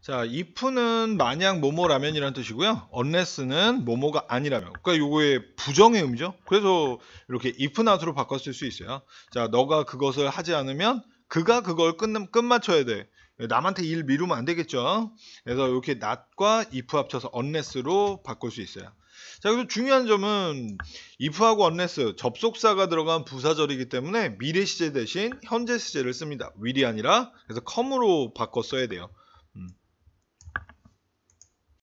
자, if는 만약 모모라면이라는 뜻이고요. unless는 모모가 아니라면. 그러니까 요거의 부정의 의미죠. 그래서 이렇게 if not로 바꿨을 수 있어요. 자, 너가 그것을 하지 않으면 그가 그걸 끝, 끝마쳐야 돼. 남한테 일 미루면 안 되겠죠. 그래서 이렇게 not과 if 합쳐서 unless로 바꿀 수 있어요. 자, 그리고 중요한 점은 if하고 unless 접속사가 들어간 부사절이기 때문에 미래 시제 대신 현재 시제를 씁니다. will이 아니라 그래서 come으로 바꿨어야 돼요.